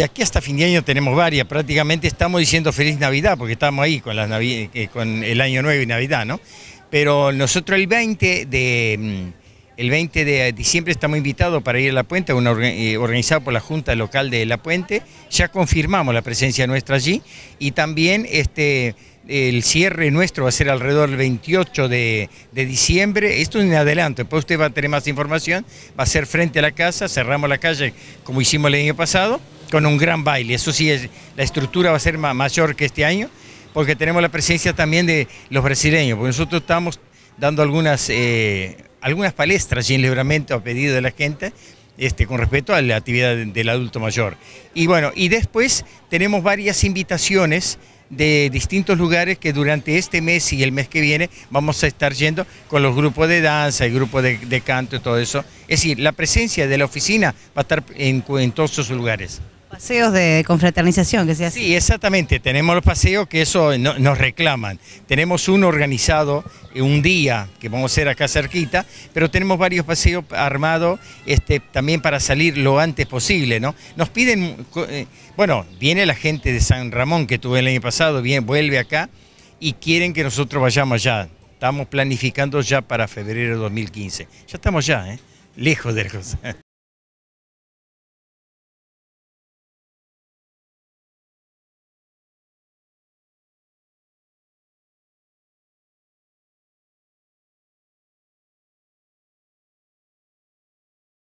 de aquí hasta fin de año tenemos varias, prácticamente estamos diciendo feliz Navidad, porque estamos ahí con, eh, el año nuevo y Navidad, ¿no? Pero nosotros el 20 de, mm, el 20 de diciembre estamos invitados para ir a La Puente, eh, organizado por la Junta Local de La Puente, ya confirmamos la presencia nuestra allí y también este, el cierre nuestro va a ser alrededor del 28 de, diciembre. Esto es en adelanto, después usted va a tener más información. Va a ser frente a la casa, cerramos la calle como hicimos el año pasado con un gran baile. Eso sí, es, la estructura va a ser mayor que este año, porque tenemos la presencia también de los brasileños, porque nosotros estamos dando algunas, eh, algunas palestras y en libramento a pedido de la gente. Este, con respecto a la actividad del adulto mayor. Y bueno, y después tenemos varias invitaciones de distintos lugares que durante este mes y el mes que viene vamos a estar yendo con los grupos de danza, el grupo de, canto y todo eso. Es decir, la presencia de la oficina va a estar en, en todos esos lugares. Paseos de confraternización, que sea hace. Sí, exactamente. Tenemos los paseos que eso nos reclaman. Tenemos uno organizado eh, un día, que vamos a hacer acá cerquita, pero tenemos varios paseos armados este, también para salir lo antes posible, ¿no? Nos piden, eh, bueno, viene la gente de San Ramón que tuve el año pasado, viene, vuelve acá y quieren que nosotros vayamos ya. Estamos planificando ya para febrero de 2015. Ya estamos ya, ¿eh? lejos de José.